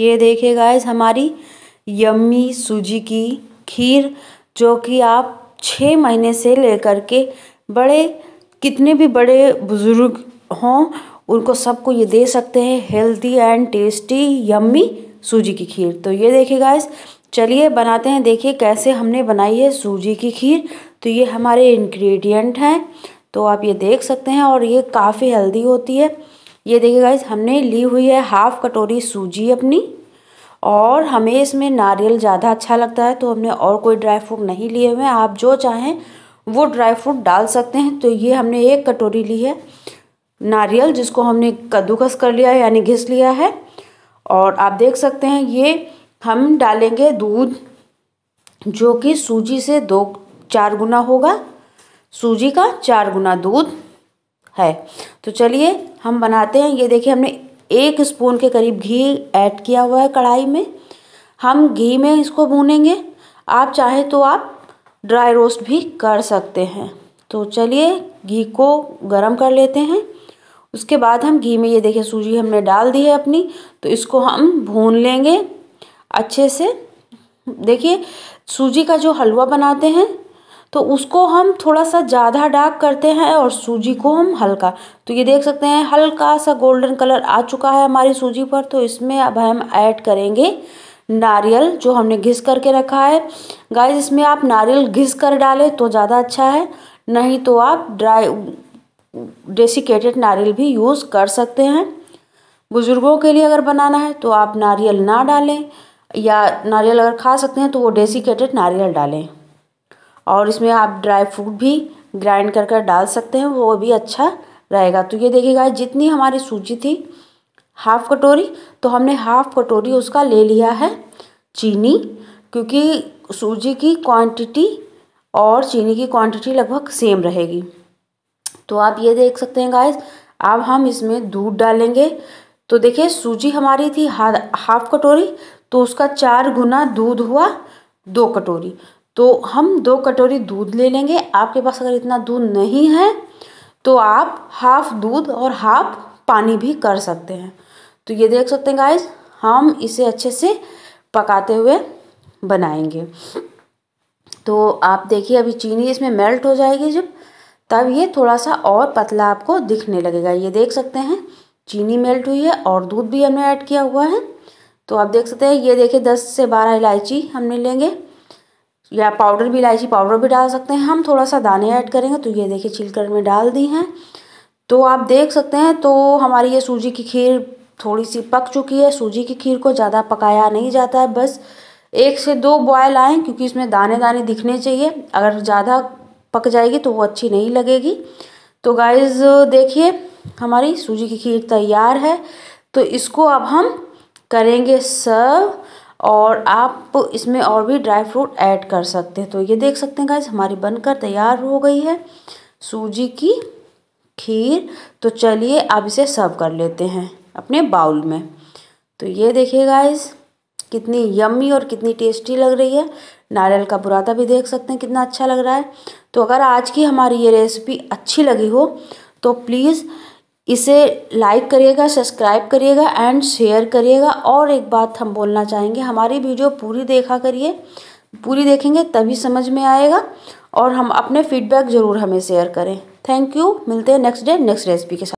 ये देखिए गाइस हमारी यम्मी सूजी की खीर जो कि आप छः महीने से लेकर के बड़े कितने भी बड़े बुज़ुर्ग हों उनको सबको ये दे सकते हैं हेल्दी एंड टेस्टी यम्मी सूजी की खीर तो ये देखिए गाइस चलिए बनाते हैं देखिए कैसे हमने बनाई है सूजी की खीर तो ये हमारे इंग्रेडिएंट हैं तो आप ये देख सकते हैं और ये काफ़ी हेल्दी होती है ये देखिए गाइज हमने ली हुई है हाफ कटोरी सूजी अपनी और हमें इसमें नारियल ज़्यादा अच्छा लगता है तो हमने और कोई ड्राई फ्रूट नहीं लिए हुए हैं आप जो चाहें वो ड्राई फ्रूट डाल सकते हैं तो ये हमने एक कटोरी ली है नारियल जिसको हमने कद्दूकस कर लिया है यानी घिस लिया है और आप देख सकते हैं ये हम डालेंगे दूध जो कि सूजी से दो चार गुना होगा सूजी का चार गुना दूध है तो चलिए हम बनाते हैं ये देखिए हमने एक स्पून के करीब घी ऐड किया हुआ है कढ़ाई में हम घी में इसको भूनेंगे आप चाहे तो आप ड्राई रोस्ट भी कर सकते हैं तो चलिए घी को गरम कर लेते हैं उसके बाद हम घी में ये देखिए सूजी हमने डाल दी है अपनी तो इसको हम भून लेंगे अच्छे से देखिए सूजी का जो हलवा बनाते हैं तो उसको हम थोड़ा सा ज़्यादा डार्क करते हैं और सूजी को हम हल्का तो ये देख सकते हैं हल्का सा गोल्डन कलर आ चुका है हमारी सूजी पर तो इसमें अब हम ऐड करेंगे नारियल जो हमने घिस करके रखा है गाइस इसमें आप नारियल घिस कर डालें तो ज़्यादा अच्छा है नहीं तो आप ड्राई डेसिकेटेड नारियल भी यूज़ कर सकते हैं बुज़ुर्गों के लिए अगर बनाना है तो आप नारियल ना डालें या नारियल अगर खा सकते हैं तो वो डेसिकेटेड नारियल डालें और इसमें आप ड्राई फ्रूट भी ग्राइंड कर कर डाल सकते हैं वो भी अच्छा रहेगा तो ये देखिएगा जितनी हमारी सूजी थी हाफ़ कटोरी तो हमने हाफ़ कटोरी उसका ले लिया है चीनी क्योंकि सूजी की क्वांटिटी और चीनी की क्वांटिटी लगभग सेम रहेगी तो आप ये देख सकते हैं गाइस अब हम इसमें दूध डालेंगे तो देखिए सूजी हमारी थी हाफ कटोरी तो उसका चार गुना दूध हुआ दो कटोरी तो हम दो कटोरी दूध ले लेंगे आपके पास अगर इतना दूध नहीं है तो आप हाफ़ दूध और हाफ़ पानी भी कर सकते हैं तो ये देख सकते हैं गाइस हम इसे अच्छे से पकाते हुए बनाएंगे तो आप देखिए अभी चीनी इसमें मेल्ट हो जाएगी जब तब ये थोड़ा सा और पतला आपको दिखने लगेगा ये देख सकते हैं चीनी मेल्ट हुई है और दूध भी हमने ऐड किया हुआ है तो आप देख सकते हैं ये देखिए दस से बारह इलायची हमने लेंगे या पाउडर भी इलायची पाउडर भी डाल सकते हैं हम थोड़ा सा दाने ऐड करेंगे तो ये देखिए छिलकर में डाल दी हैं तो आप देख सकते हैं तो हमारी ये सूजी की खीर थोड़ी सी पक चुकी है सूजी की खीर को ज़्यादा पकाया नहीं जाता है बस एक से दो बॉयल आए क्योंकि इसमें दाने दाने दिखने चाहिए अगर ज़्यादा पक जाएगी तो वो अच्छी नहीं लगेगी तो गाइज़ देखिए हमारी सूजी की खीर तैयार है तो इसको अब हम करेंगे सर्व और आप इसमें और भी ड्राई फ्रूट ऐड कर सकते हैं तो ये देख सकते हैं गाइज हमारी बनकर तैयार हो गई है सूजी की खीर तो चलिए अब इसे सर्व कर लेते हैं अपने बाउल में तो ये देखिए गाइस कितनी यम्मी और कितनी टेस्टी लग रही है नारियल का बुराता भी देख सकते हैं कितना अच्छा लग रहा है तो अगर आज की हमारी ये रेसिपी अच्छी लगी हो तो प्लीज़ इसे लाइक करिएगा सब्सक्राइब करिएगा एंड शेयर करिएगा और एक बात हम बोलना चाहेंगे हमारी वीडियो पूरी देखा करिए पूरी देखेंगे तभी समझ में आएगा और हम अपने फीडबैक ज़रूर हमें शेयर करें थैंक यू मिलते हैं नेक्स्ट डे नेक्स्ट रेसिपी के साथ